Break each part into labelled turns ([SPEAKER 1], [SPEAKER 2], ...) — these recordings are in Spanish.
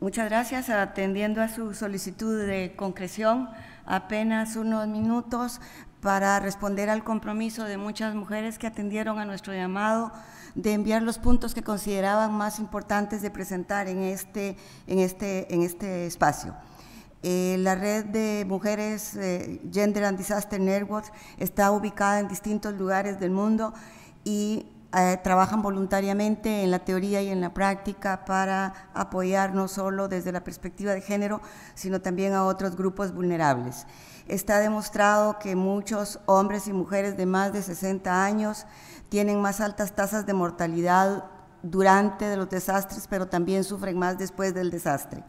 [SPEAKER 1] Muchas gracias. Atendiendo a su solicitud de concreción, apenas unos minutos para responder al compromiso de muchas mujeres que atendieron a nuestro llamado de enviar los puntos que consideraban más importantes de presentar en este, en este, en este espacio. Eh, la red de mujeres eh, Gender and Disaster Networks está ubicada en distintos lugares del mundo y eh, trabajan voluntariamente en la teoría y en la práctica para apoyar no solo desde la perspectiva de género, sino también a otros grupos vulnerables. Está demostrado que muchos hombres y mujeres de más de 60 años tienen más altas tasas de mortalidad durante los desastres, pero también sufren más después del desastre.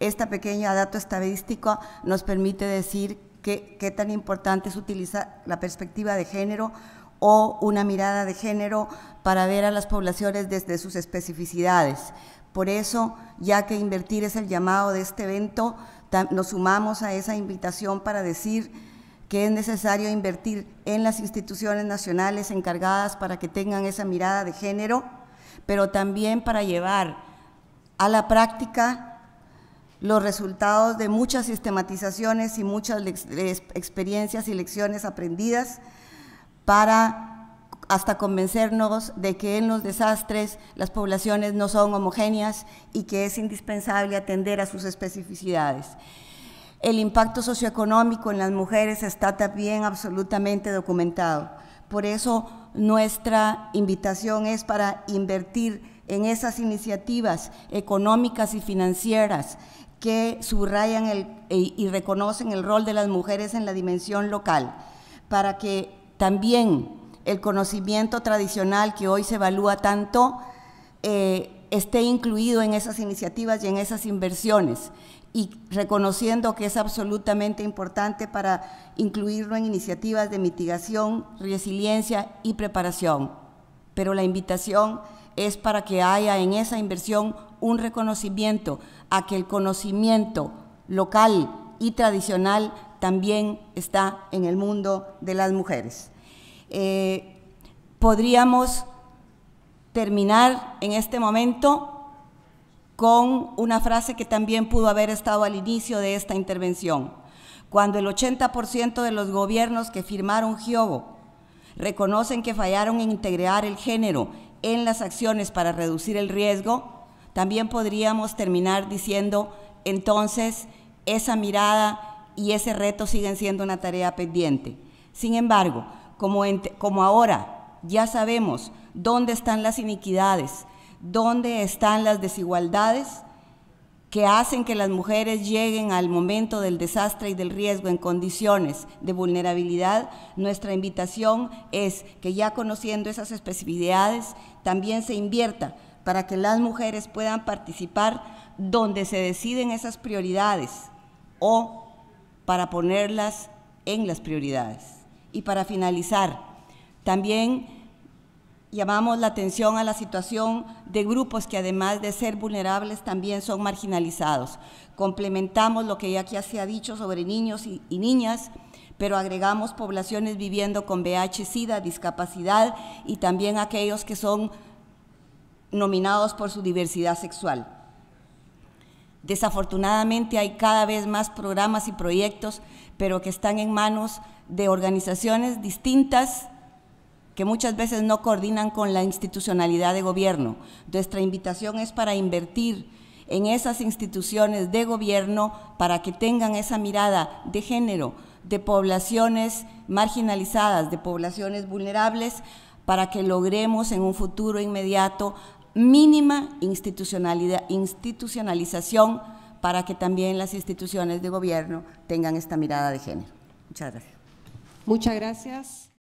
[SPEAKER 1] Este pequeño dato estadístico nos permite decir qué tan importante es utilizar la perspectiva de género o una mirada de género para ver a las poblaciones desde sus especificidades. Por eso, ya que invertir es el llamado de este evento, nos sumamos a esa invitación para decir que es necesario invertir en las instituciones nacionales encargadas para que tengan esa mirada de género, pero también para llevar a la práctica los resultados de muchas sistematizaciones y muchas experiencias y lecciones aprendidas para hasta convencernos de que en los desastres las poblaciones no son homogéneas y que es indispensable atender a sus especificidades. El impacto socioeconómico en las mujeres está también absolutamente documentado. Por eso nuestra invitación es para invertir en esas iniciativas económicas y financieras que subrayan el, e, y reconocen el rol de las mujeres en la dimensión local, para que también el conocimiento tradicional que hoy se evalúa tanto eh, esté incluido en esas iniciativas y en esas inversiones y reconociendo que es absolutamente importante para incluirlo en iniciativas de mitigación, resiliencia y preparación. Pero la invitación es para que haya en esa inversión un reconocimiento a que el conocimiento local y tradicional también está en el mundo de las mujeres. Eh, podríamos terminar en este momento con una frase que también pudo haber estado al inicio de esta intervención. Cuando el 80% de los gobiernos que firmaron Giobo reconocen que fallaron en integrar el género en las acciones para reducir el riesgo, también podríamos terminar diciendo entonces esa mirada y ese reto sigue siendo una tarea pendiente. Sin embargo, como, como ahora ya sabemos dónde están las iniquidades, dónde están las desigualdades que hacen que las mujeres lleguen al momento del desastre y del riesgo en condiciones de vulnerabilidad, nuestra invitación es que ya conociendo esas especificidades, también se invierta para que las mujeres puedan participar donde se deciden esas prioridades o para ponerlas en las prioridades. Y para finalizar, también llamamos la atención a la situación de grupos que además de ser vulnerables también son marginalizados. Complementamos lo que ya aquí se ha dicho sobre niños y, y niñas, pero agregamos poblaciones viviendo con VIH, SIDA, discapacidad y también aquellos que son nominados por su diversidad sexual. Desafortunadamente hay cada vez más programas y proyectos, pero que están en manos de organizaciones distintas que muchas veces no coordinan con la institucionalidad de gobierno. Nuestra invitación es para invertir en esas instituciones de gobierno para que tengan esa mirada de género, de poblaciones marginalizadas, de poblaciones vulnerables, para que logremos en un futuro inmediato mínima institucionalización para que también las instituciones de gobierno tengan esta mirada de género. Muchas gracias.